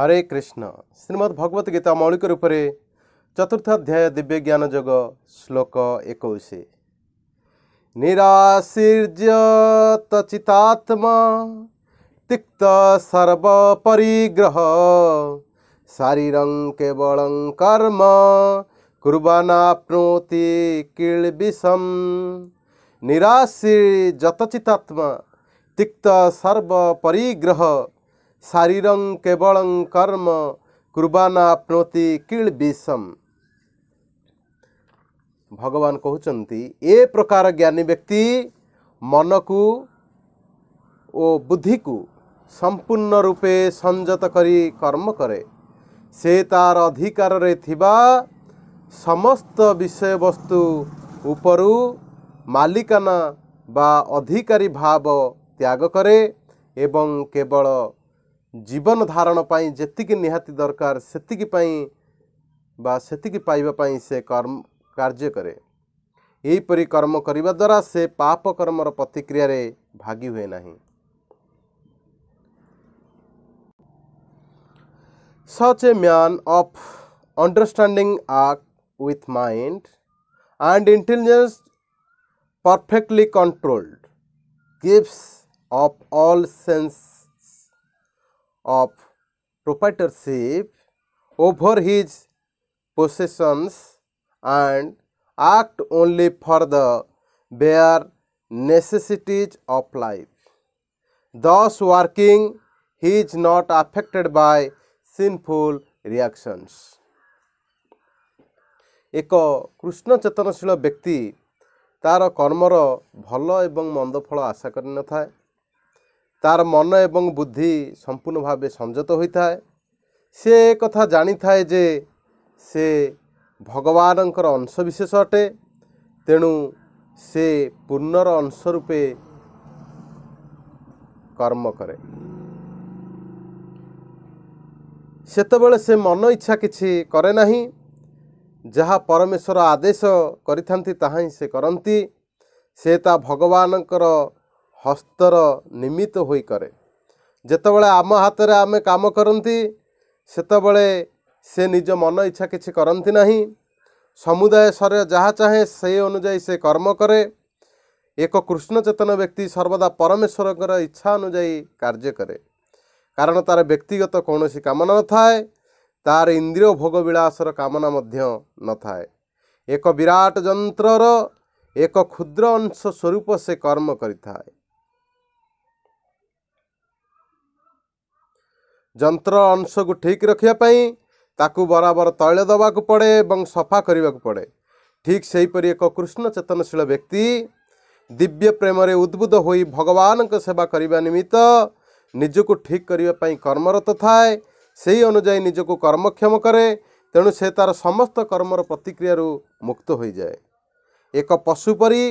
ହରେ କୃଷ୍ଣ ଶ୍ରୀମଦ ଭଗବତ ଗୀତା ମୌଳିକ ରୂପରେ ଚତୁର୍ଥାଧ୍ୟାୟ ଦିବ୍ୟ ଜ୍ଞାନ ଯୋଗ ଶ୍ଲୋକ ଏକୋଇଶ ନିରାଶୀର୍ଯ୍ୟ ତଚିତାତ୍ମା ତିକ୍ତ ସର୍ବପରିଗ୍ରହ ଶାରୀରଂ କେବଳଂ କର୍ମ କୁର୍ବାନାପ୍ନୋତି କିଳବିଷମ ନିରାଶୀ ଯତଚିତାତ୍ମା ତିକ୍ତ ସର୍ବପରିଗ୍ରହ ଶରୀରଂ କେବଳଂ କର୍ମ କୃବାନାପ୍ନୋତି କିଳ ବିଷମ ଭଗବାନ କହୁଛନ୍ତି ଏ ପ୍ରକାର ଜ୍ଞାନୀ ବ୍ୟକ୍ତି ମନକୁ ଓ ବୁଦ୍ଧିକୁ ସମ୍ପୂର୍ଣ୍ଣ ରୂପେ ସଂଯତ କରି କର୍ମ କରେ ସେ ତାର ଅଧିକାରରେ ଥିବା ସମସ୍ତ ବିଷୟବସ୍ତୁ ଉପରୁ ମାଲିକାନା ବା ଅଧିକାରୀ ଭାବ ତ୍ୟାଗ କରେ ଏବଂ କେବଳ जीवन धारण पर जी निहाती दरकार से पाइबापी से कर्म कार्य करे यहीपरी कर्म करने द्वारा से पाप कर्मर प्रतिक्रिय भागी हुए ना सच a man of understanding ark with mind and intelligence perfectly controlled gift of all sense of proprietorship over his possessions and act only for the bare necessities of life. Thus, working, he is not affected by sinful reactions. ଏକ କୃଷ୍ଣ ଚେତନଶୀଳ ବ୍ୟକ୍ତି ତା'ର କର୍ମର ଭଲ ଏବଂ ମନ୍ଦ ଫଳ ଆଶା କରିନଥାଏ ତାର ମନ ଏବଂ ବୁଦ୍ଧି ସମ୍ପୂର୍ଣ୍ଣ ଭାବେ ସଂଯତ ହୋଇଥାଏ ସେ କଥା ଜାଣିଥାଏ ଯେ ସେ ଭଗବାନଙ୍କର ଅଂଶବିଶେଷ ଅଟେ ତେଣୁ ସେ ପୂର୍ଣ୍ଣର ଅଂଶ ରୂପେ କର୍ମ କରେ ସେତେବେଳେ ସେ ମନ ଇଚ୍ଛା କିଛି କରେ ନାହିଁ ଯାହା ପରମେଶ୍ୱର ଆଦେଶ କରିଥାନ୍ତି ତାହା ହିଁ ସେ କରନ୍ତି ସେ ତା ଭଗବାନଙ୍କର ହସ୍ତର ନିମିତ କରେ ଯେତେବେଳେ ଆମ ହାତରେ ଆମେ କାମ କରନ୍ତି ସେତେବେଳେ ସେ ନିଜ ମନ ଇଚ୍ଛା କିଛି କରନ୍ତି ନାହିଁ ସମୁଦାୟ ସ୍ତରରେ ଯାହା ଚାହେଁ ସେହି ଅନୁଯାୟୀ ସେ କର୍ମ କରେ ଏକ କୃଷ୍ଣ ଚେତନ ବ୍ୟକ୍ତି ସର୍ବଦା ପରମେଶ୍ୱରଙ୍କର ଇଚ୍ଛା ଅନୁଯାୟୀ କାର୍ଯ୍ୟ କରେ କାରଣ ତା'ର ବ୍ୟକ୍ତିଗତ କୌଣସି କାମନା ନଥାଏ ତା'ର ଇନ୍ଦ୍ରିୟ ଭୋଗ ବିଳାସର କାମନା ମଧ୍ୟ ନଥାଏ ଏକ ବିରାଟ ଯନ୍ତ୍ରର ଏକ କ୍ଷୁଦ୍ର ଅଂଶ ସ୍ୱରୂପ ସେ କର୍ମ କରିଥାଏ ଯନ୍ତ୍ର ଅଂଶକୁ ଠିକ୍ ରଖିବା ପାଇଁ ତାକୁ ବରାବର ତୈଳ ଦେବାକୁ ପଡ଼େ ଏବଂ ସଫା କରିବାକୁ ପଡ଼େ ଠିକ୍ ସେହିପରି ଏକ କୃଷ୍ଣ ଚେତନଶୀଳ ବ୍ୟକ୍ତି ଦିବ୍ୟ ପ୍ରେମରେ ଉଦ୍ବୁଦ୍ଧ ହୋଇ ଭଗବାନଙ୍କ ସେବା କରିବା ନିମିତ୍ତ ନିଜକୁ ଠିକ୍ କରିବା ପାଇଁ କର୍ମରତ ଥାଏ ସେହି ଅନୁଯାୟୀ ନିଜକୁ କର୍ମକ୍ଷମ କରେ ତେଣୁ ସେ ତା'ର ସମସ୍ତ କର୍ମର ପ୍ରତିକ୍ରିୟାରୁ ମୁକ୍ତ ହୋଇଯାଏ ଏକ ପଶୁ ପରି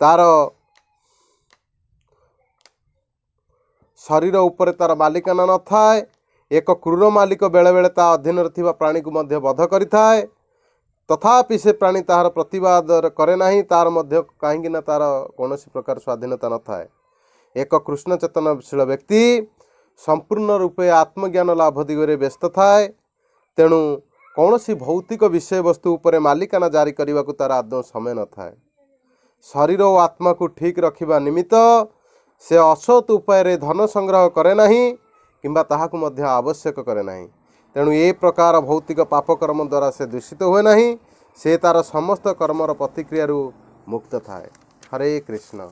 ତା'ର ଶରୀର ଉପରେ ତା'ର ମାଲିକାନା ନଥାଏ ଏକ କ୍ରୂର ମାଲିକ ବେଳେବେଳେ ତା ଅଧୀନରେ ଥିବା ପ୍ରାଣୀକୁ ମଧ୍ୟ ବଧ କରିଥାଏ ତଥାପି ସେ ପ୍ରାଣୀ ତାହାର ପ୍ରତିବାଦ କରେ ନାହିଁ ତା'ର ମଧ୍ୟ କାହିଁକିନା ତା'ର କୌଣସି ପ୍ରକାର ସ୍ୱାଧୀନତା ନଥାଏ ଏକ କୃଷ୍ଣ ଚେତନଶୀଳ ବ୍ୟକ୍ତି ସମ୍ପୂର୍ଣ୍ଣ ରୂପେ ଆତ୍ମଜ୍ଞାନ ଲାଭ ଦିଗରେ ବ୍ୟସ୍ତ ଥାଏ ତେଣୁ କୌଣସି ଭୌତିକ ବିଷୟବସ୍ତୁ ଉପରେ ମାଲିକାନା ଜାରି କରିବାକୁ ତା'ର ଆଦୌ ସମୟ ନଥାଏ ଶରୀର ଓ ଆତ୍ମାକୁ ଠିକ୍ ରଖିବା ନିମିତ୍ତ ସେ ଅସତ୍ ଉପାୟରେ ଧନ ସଂଗ୍ରହ କରେ ନାହିଁ କିମ୍ବା ତାହାକୁ ମଧ୍ୟ ଆବଶ୍ୟକ କରେ ନାହିଁ ତେଣୁ ଏ ପ୍ରକାର ଭୌତିକ ପାପକର୍ମ ଦ୍ୱାରା ସେ ଦୂଷିତ ହୁଏ ନାହିଁ ସେ ତା'ର ସମସ୍ତ କର୍ମର ପ୍ରତିକ୍ରିୟାରୁ ମୁକ୍ତ ଥାଏ ହରେ କୃଷ୍ଣ